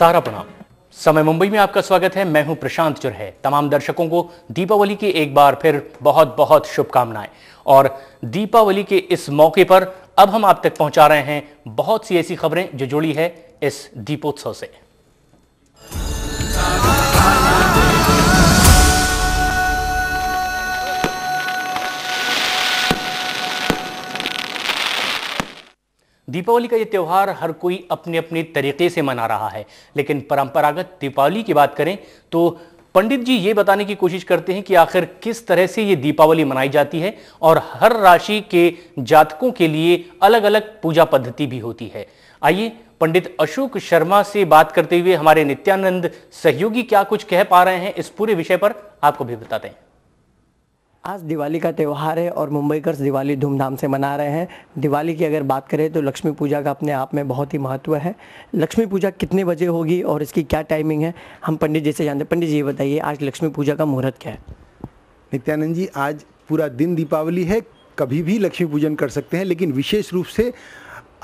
सारा प्रणाम समय मुंबई में आपका स्वागत है मैं हूं प्रशांत चुरहे तमाम दर्शकों को दीपावली की एक बार फिर बहुत बहुत शुभकामनाएं और दीपावली के इस मौके पर अब हम आप तक पहुंचा रहे हैं बहुत सी ऐसी खबरें जो जुड़ी है इस दीपोत्सव से दीपावली का ये त्यौहार हर कोई अपने अपने तरीके से मना रहा है लेकिन परंपरागत दीपावली की बात करें तो पंडित जी ये बताने की कोशिश करते हैं कि आखिर किस तरह से ये दीपावली मनाई जाती है और हर राशि के जातकों के लिए अलग अलग पूजा पद्धति भी होती है आइए पंडित अशोक शर्मा से बात करते हुए हमारे नित्यानंद सहयोगी क्या कुछ कह पा रहे हैं इस पूरे विषय पर आपको भी बताते हैं आज दिवाली का त्यौहार है और मुंबईकर्स दिवाली धूमधाम से मना रहे हैं दिवाली की अगर बात करें तो लक्ष्मी पूजा का अपने आप में बहुत ही महत्व है लक्ष्मी पूजा कितने बजे होगी और इसकी क्या टाइमिंग है हम पंडित जी से जानते हैं पंडित जी ये बताइए आज लक्ष्मी पूजा का मुहूर्त क्या है नित्यानंद जी आज पूरा दिन दीपावली है कभी भी लक्ष्मी पूजन कर सकते हैं लेकिन विशेष रूप से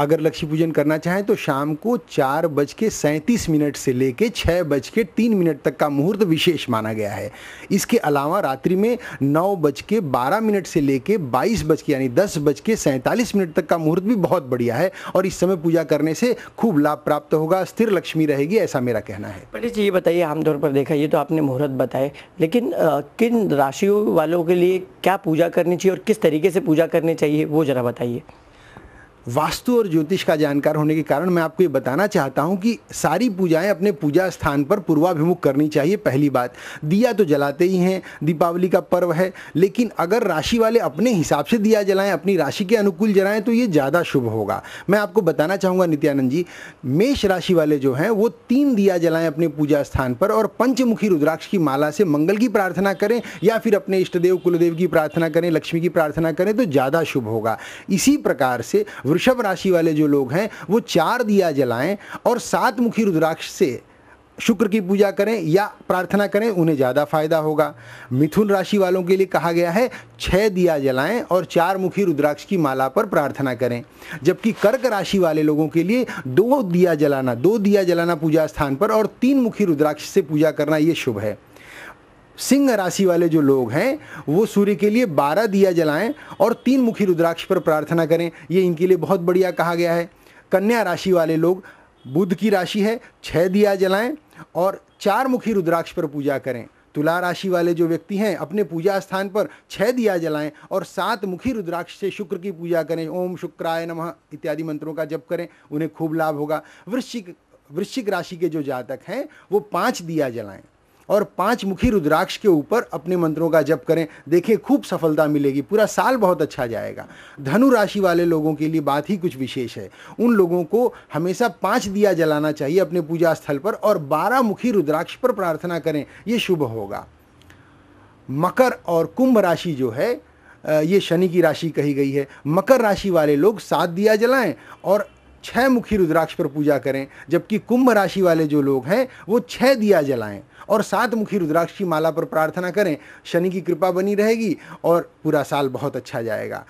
अगर लक्ष्मी पूजन करना चाहें तो शाम को चार बज के सैंतीस मिनट से लेके छः बज के तीन मिनट तक का मुहूर्त विशेष माना गया है इसके अलावा रात्रि में नौ बज के बारह मिनट से लेके बाईस बज के यानी दस बज के सैंतालीस मिनट तक का मुहूर्त भी बहुत बढ़िया है और इस समय पूजा करने से खूब लाभ प्राप्त होगा स्थिर लक्ष्मी रहेगी ऐसा मेरा कहना है पंडित जी ये बताइए आमतौर पर देखा ये तो आपने मुहूर्त बताए लेकिन किन राशियों वालों के लिए क्या पूजा करनी चाहिए और किस तरीके से पूजा करनी चाहिए वो जरा बताइए वास्तु और ज्योतिष का जानकार होने के कारण मैं आपको ये बताना चाहता हूँ कि सारी पूजाएं अपने पूजा स्थान पर पूर्वाभिमुख करनी चाहिए पहली बात दिया तो जलाते ही हैं दीपावली का पर्व है लेकिन अगर राशि वाले अपने हिसाब से दिया जलाएं अपनी राशि के अनुकूल जलाएं तो ये ज़्यादा शुभ होगा मैं आपको बताना चाहूँगा नित्यानंद जी मेष राशि वाले जो हैं वो तीन दिया जलाएं अपने पूजा स्थान पर और पंचमुखी रुद्राक्ष की माला से मंगल की प्रार्थना करें या फिर अपने इष्टदेव कुलदेव की प्रार्थना करें लक्ष्मी की प्रार्थना करें तो ज़्यादा शुभ होगा इसी प्रकार से वृषभ राशि वाले जो लोग हैं वो चार दिया जलाएं और सात मुखी रुद्राक्ष से शुक्र की पूजा करें या प्रार्थना करें उन्हें ज़्यादा फायदा होगा मिथुन राशि वालों के लिए कहा गया है छः दिया जलाएं और चार मुखी रुद्राक्ष की माला पर प्रार्थना करें जबकि कर्क राशि वाले लोगों के लिए दो दिया जलाना दो दिया जलाना पूजा स्थान पर और तीन मुखी रुद्राक्ष से पूजा करना ये शुभ है सिंह राशि वाले जो लोग हैं वो सूर्य के लिए बारह दिया जलाएं और तीन मुखी रुद्राक्ष पर प्रार्थना करें ये इनके लिए बहुत बढ़िया कहा गया है कन्या राशि वाले लोग बुध की राशि है छः दिया जलाएं और चार मुखी रुद्राक्ष पर पूजा करें तुला राशि वाले जो व्यक्ति हैं अपने पूजा स्थान पर छः दिया जलाएं और सात मुखी रुद्राक्ष से शुक्र की पूजा करें ओम शुक्राय नमः इत्यादि मंत्रों का जप करें उन्हें खूब लाभ होगा वृश्चिक वृश्चिक राशि के जो जातक हैं वो पाँच दिया जलाएं और पांच मुखी रुद्राक्ष के ऊपर अपने मंत्रों का जप करें देखिए खूब सफलता मिलेगी पूरा साल बहुत अच्छा जाएगा धनु राशि वाले लोगों के लिए बात ही कुछ विशेष है उन लोगों को हमेशा पाँच दिया जलाना चाहिए अपने पूजा स्थल पर और बारह मुखी रुद्राक्ष पर प्रार्थना करें ये शुभ होगा मकर और कुंभ राशि जो है ये शनि की राशि कही गई है मकर राशि वाले लोग सात दिया जलाएं और छः मुखी रुद्राक्ष पर पूजा करें जबकि कुंभ राशि वाले जो लोग हैं वो छः दिया जलाएं और सात मुखी रुद्राक्ष की माला पर प्रार्थना करें शनि की कृपा बनी रहेगी और पूरा साल बहुत अच्छा जाएगा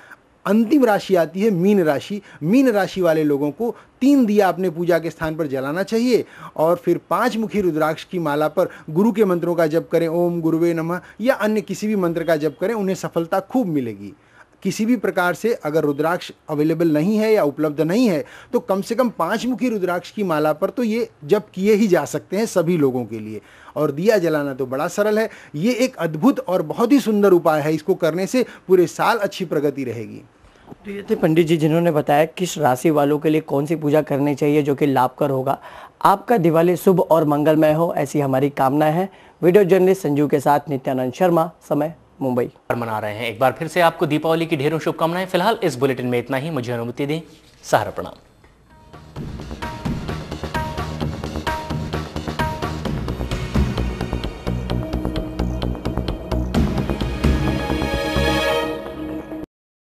अंतिम राशि आती है मीन राशि मीन राशि वाले लोगों को तीन दिया अपने पूजा के स्थान पर जलाना चाहिए और फिर पांच मुखी रुद्राक्ष की माला पर गुरु के मंत्रों का जप करें ओम गुरुवे नमः या अन्य किसी भी मंत्र का जप करें उन्हें सफलता खूब मिलेगी किसी भी प्रकार से अगर रुद्राक्ष अवेलेबल नहीं है या उपलब्ध नहीं है तो कम से कम पाँच मुखी रुद्राक्ष की माला पर तो ये जब किए ही जा सकते हैं सभी लोगों के लिए और दिया जलाना तो बड़ा सरल है ये एक अद्भुत और बहुत ही सुंदर उपाय है इसको करने से पूरे साल अच्छी प्रगति रहेगी तो ये थे पंडित जी जिन्होंने बताया किस राशि वालों के लिए कौन सी पूजा करनी चाहिए जो कि लाभकर होगा आपका दिवाली शुभ और मंगलमय हो ऐसी हमारी कामना है वीडियो जर्नलिस्ट संजू के साथ नित्यानंद शर्मा समय मुंबई मना रहे हैं एक बार फिर से आपको दीपावली की ढेरों शुभकामनाएं फिलहाल इस बुलेटिन में इतना ही मुझे अनुमति दें सहारा प्रणाम